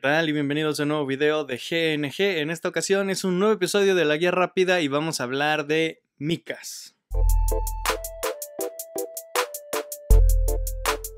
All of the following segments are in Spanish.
¿Qué Y bienvenidos a un nuevo video de GNG. En esta ocasión es un nuevo episodio de la guía rápida y vamos a hablar de micas.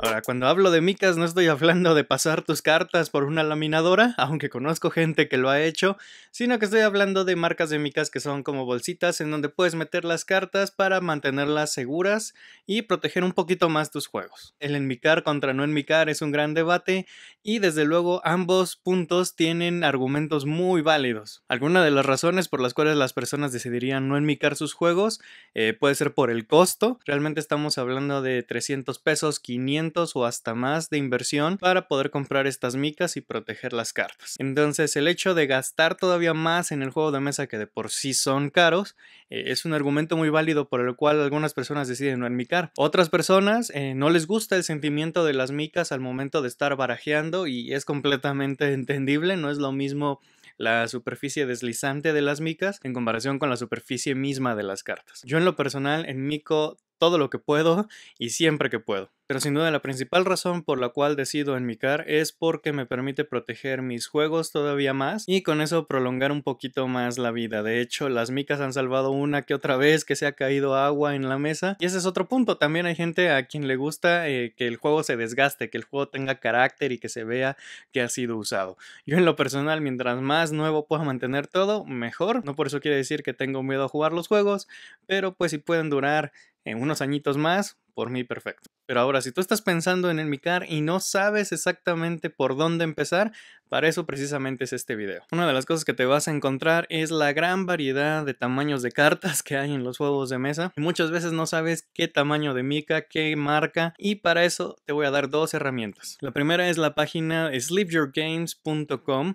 Ahora, cuando hablo de micas no estoy hablando de pasar tus cartas por una laminadora, aunque conozco gente que lo ha hecho, sino que estoy hablando de marcas de micas que son como bolsitas en donde puedes meter las cartas para mantenerlas seguras y proteger un poquito más tus juegos. El enmicar contra no enmicar es un gran debate y desde luego ambos puntos tienen argumentos muy válidos. Alguna de las razones por las cuales las personas decidirían no enmicar sus juegos eh, puede ser por el costo, realmente estamos hablando de 300 pesos, 500 o hasta más de inversión para poder comprar estas micas y proteger las cartas. Entonces el hecho de gastar todavía más en el juego de mesa que de por sí son caros eh, es un argumento muy válido por el cual algunas personas deciden no enmicar. Otras personas eh, no les gusta el sentimiento de las micas al momento de estar barajeando y es completamente entendible, no es lo mismo la superficie deslizante de las micas en comparación con la superficie misma de las cartas. Yo en lo personal enmico todo lo que puedo y siempre que puedo. Pero sin duda la principal razón por la cual decido en micar es porque me permite proteger mis juegos todavía más y con eso prolongar un poquito más la vida. De hecho, las micas han salvado una que otra vez que se ha caído agua en la mesa. Y ese es otro punto. También hay gente a quien le gusta eh, que el juego se desgaste, que el juego tenga carácter y que se vea que ha sido usado. Yo en lo personal, mientras más nuevo pueda mantener todo, mejor. No por eso quiere decir que tengo miedo a jugar los juegos, pero pues si pueden durar en unos añitos más, por mí perfecto. Pero ahora, si tú estás pensando en Micar y no sabes exactamente por dónde empezar, para eso precisamente es este video. Una de las cosas que te vas a encontrar es la gran variedad de tamaños de cartas que hay en los juegos de mesa. muchas veces no sabes qué tamaño de mica, qué marca, y para eso te voy a dar dos herramientas. La primera es la página sleepyourgames.com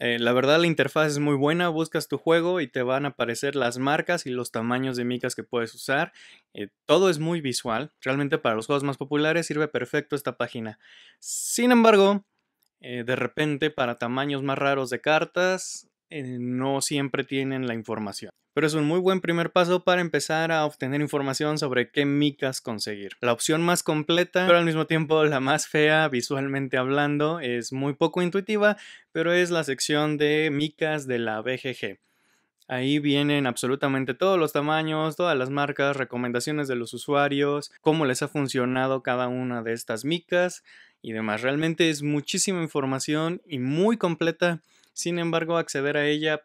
eh, la verdad la interfaz es muy buena, buscas tu juego y te van a aparecer las marcas y los tamaños de micas que puedes usar. Eh, todo es muy visual, realmente para los juegos más populares sirve perfecto esta página. Sin embargo, eh, de repente para tamaños más raros de cartas eh, no siempre tienen la información. Pero es un muy buen primer paso para empezar a obtener información sobre qué micas conseguir. La opción más completa, pero al mismo tiempo la más fea visualmente hablando, es muy poco intuitiva, pero es la sección de micas de la BGG. Ahí vienen absolutamente todos los tamaños, todas las marcas, recomendaciones de los usuarios, cómo les ha funcionado cada una de estas micas y demás. Realmente es muchísima información y muy completa sin embargo, acceder a ella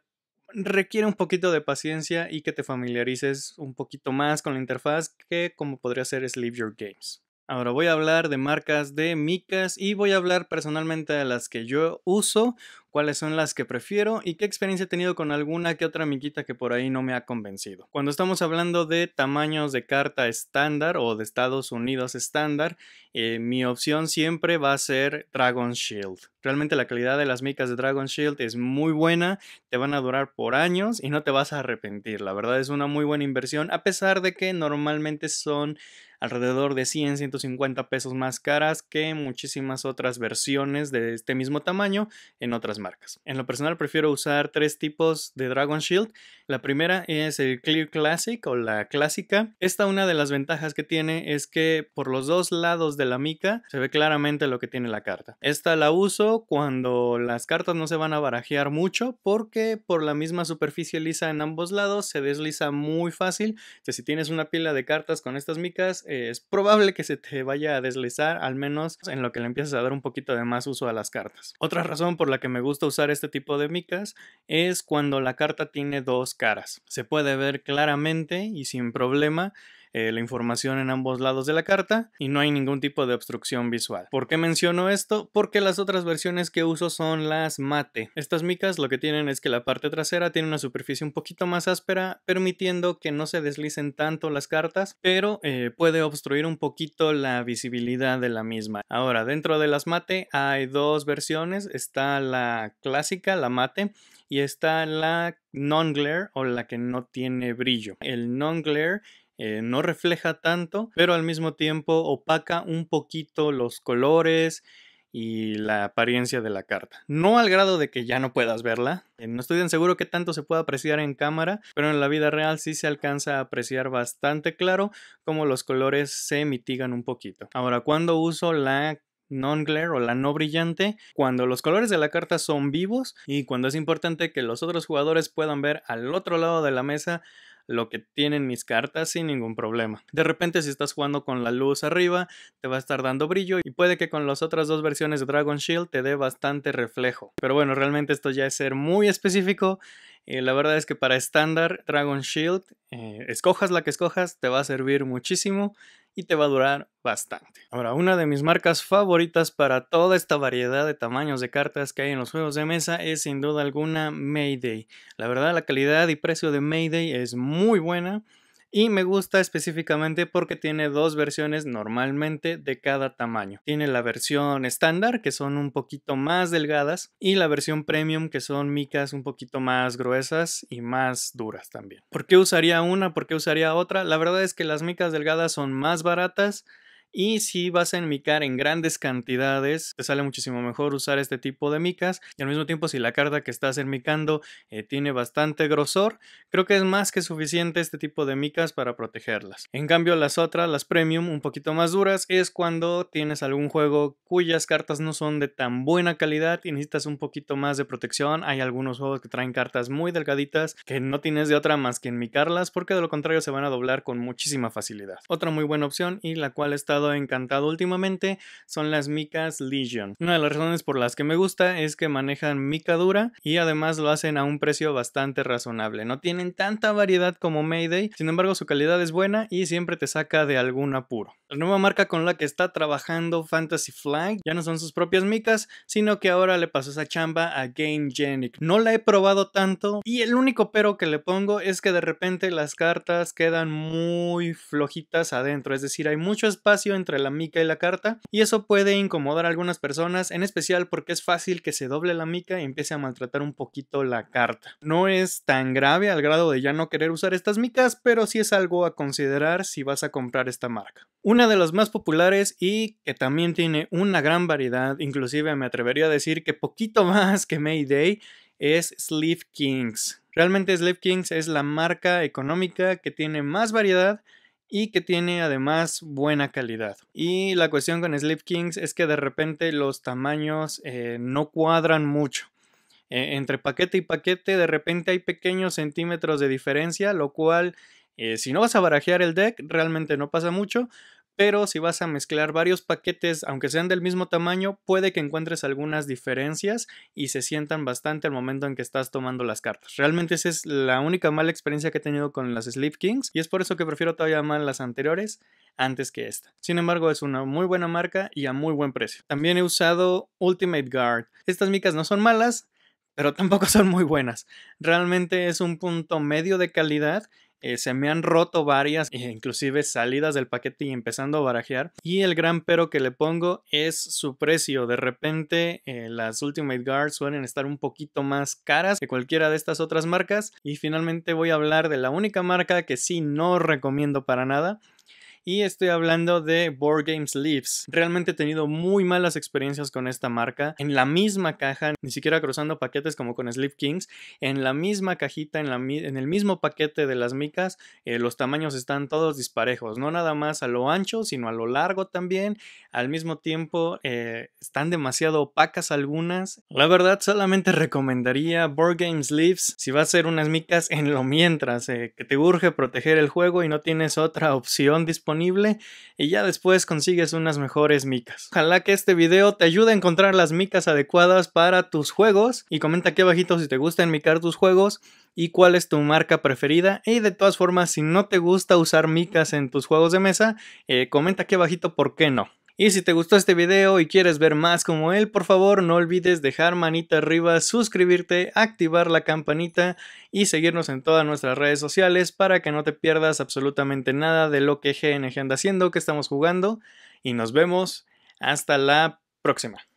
requiere un poquito de paciencia y que te familiarices un poquito más con la interfaz que como podría ser Sleep Your Games. Ahora voy a hablar de marcas de micas y voy a hablar personalmente de las que yo uso cuáles son las que prefiero y qué experiencia he tenido con alguna que otra amiguita que por ahí no me ha convencido. Cuando estamos hablando de tamaños de carta estándar o de Estados Unidos estándar, eh, mi opción siempre va a ser Dragon Shield. Realmente la calidad de las micas de Dragon Shield es muy buena, te van a durar por años y no te vas a arrepentir. La verdad es una muy buena inversión, a pesar de que normalmente son alrededor de 100, 150 pesos más caras que muchísimas otras versiones de este mismo tamaño en otras marcas. En lo personal prefiero usar tres tipos de Dragon Shield. La primera es el Clear Classic o la clásica. Esta una de las ventajas que tiene es que por los dos lados de la mica se ve claramente lo que tiene la carta. Esta la uso cuando las cartas no se van a barajear mucho porque por la misma superficie lisa en ambos lados se desliza muy fácil. Que si tienes una pila de cartas con estas micas eh, es probable que se te vaya a deslizar al menos en lo que le empiezas a dar un poquito de más uso a las cartas. Otra razón por la que me gusta usar este tipo de micas es cuando la carta tiene dos caras. Se puede ver claramente y sin problema eh, la información en ambos lados de la carta y no hay ningún tipo de obstrucción visual. ¿Por qué menciono esto? Porque las otras versiones que uso son las mate. Estas micas lo que tienen es que la parte trasera tiene una superficie un poquito más áspera, permitiendo que no se deslicen tanto las cartas, pero eh, puede obstruir un poquito la visibilidad de la misma. Ahora, dentro de las mate hay dos versiones. Está la clásica, la mate, y está la non-glare o la que no tiene brillo. El non-glare eh, no refleja tanto, pero al mismo tiempo opaca un poquito los colores y la apariencia de la carta. No al grado de que ya no puedas verla. Eh, no estoy tan seguro que tanto se pueda apreciar en cámara, pero en la vida real sí se alcanza a apreciar bastante claro cómo los colores se mitigan un poquito. Ahora, cuando uso la non-glare o la no brillante, cuando los colores de la carta son vivos y cuando es importante que los otros jugadores puedan ver al otro lado de la mesa lo que tienen mis cartas sin ningún problema. De repente si estás jugando con la luz arriba te va a estar dando brillo y puede que con las otras dos versiones de Dragon Shield te dé bastante reflejo. Pero bueno, realmente esto ya es ser muy específico y eh, la verdad es que para estándar Dragon Shield, eh, escojas la que escojas, te va a servir muchísimo y te va a durar bastante. Ahora, una de mis marcas favoritas para toda esta variedad de tamaños de cartas que hay en los juegos de mesa es sin duda alguna Mayday. La verdad, la calidad y precio de Mayday es muy buena y me gusta específicamente porque tiene dos versiones normalmente de cada tamaño. Tiene la versión estándar que son un poquito más delgadas y la versión premium que son micas un poquito más gruesas y más duras también. ¿Por qué usaría una? ¿Por qué usaría otra? La verdad es que las micas delgadas son más baratas y si vas a enmicar en grandes cantidades, te sale muchísimo mejor usar este tipo de micas. Y al mismo tiempo, si la carta que estás enmicando eh, tiene bastante grosor, creo que es más que suficiente este tipo de micas para protegerlas. En cambio, las otras, las premium, un poquito más duras, es cuando tienes algún juego cuyas cartas no son de tan buena calidad y necesitas un poquito más de protección. Hay algunos juegos que traen cartas muy delgaditas que no tienes de otra más que enmicarlas porque de lo contrario se van a doblar con muchísima facilidad. Otra muy buena opción y la cual está encantado últimamente son las micas Legion. Una de las razones por las que me gusta es que manejan mica dura y además lo hacen a un precio bastante razonable. No tienen tanta variedad como Mayday, sin embargo su calidad es buena y siempre te saca de algún apuro. La nueva marca con la que está trabajando Fantasy Flag ya no son sus propias micas, sino que ahora le pasó esa chamba a Game Genic. No la he probado tanto y el único pero que le pongo es que de repente las cartas quedan muy flojitas adentro, es decir, hay mucho espacio entre la mica y la carta y eso puede incomodar a algunas personas, en especial porque es fácil que se doble la mica y empiece a maltratar un poquito la carta. No es tan grave al grado de ya no querer usar estas micas, pero sí es algo a considerar si vas a comprar esta marca. Una de las más populares y que también tiene una gran variedad, inclusive me atrevería a decir que poquito más que Mayday, es Sleeve Kings. Realmente Sleeve Kings es la marca económica que tiene más variedad y que tiene además buena calidad. Y la cuestión con Sleep Kings es que de repente los tamaños eh, no cuadran mucho. E, entre paquete y paquete de repente hay pequeños centímetros de diferencia, lo cual eh, si no vas a barajear el deck realmente no pasa mucho, pero si vas a mezclar varios paquetes, aunque sean del mismo tamaño, puede que encuentres algunas diferencias y se sientan bastante al momento en que estás tomando las cartas. Realmente esa es la única mala experiencia que he tenido con las Sleep Kings y es por eso que prefiero todavía más las anteriores antes que esta. Sin embargo, es una muy buena marca y a muy buen precio. También he usado Ultimate Guard. Estas micas no son malas, pero tampoco son muy buenas. Realmente es un punto medio de calidad eh, se me han roto varias, e inclusive salidas del paquete y empezando a barajear. Y el gran pero que le pongo es su precio. De repente eh, las Ultimate Guards suelen estar un poquito más caras que cualquiera de estas otras marcas. Y finalmente voy a hablar de la única marca que sí no recomiendo para nada y estoy hablando de Board Games Leaves. Realmente he tenido muy malas experiencias con esta marca. En la misma caja, ni siquiera cruzando paquetes como con Sleep Kings, en la misma cajita, en, la, en el mismo paquete de las micas, eh, los tamaños están todos disparejos, no nada más a lo ancho, sino a lo largo también. Al mismo tiempo, eh, están demasiado opacas algunas. La verdad, solamente recomendaría Board Games Leaves si vas a hacer unas micas en lo mientras, eh, que te urge proteger el juego y no tienes otra opción disponible y ya después consigues unas mejores micas. Ojalá que este video te ayude a encontrar las micas adecuadas para tus juegos y comenta aquí abajito si te gusta micar tus juegos y cuál es tu marca preferida. Y de todas formas, si no te gusta usar micas en tus juegos de mesa, eh, comenta aquí abajito por qué no. Y si te gustó este video y quieres ver más como él, por favor no olvides dejar manita arriba, suscribirte, activar la campanita y seguirnos en todas nuestras redes sociales para que no te pierdas absolutamente nada de lo que GNG anda haciendo, que estamos jugando y nos vemos hasta la próxima.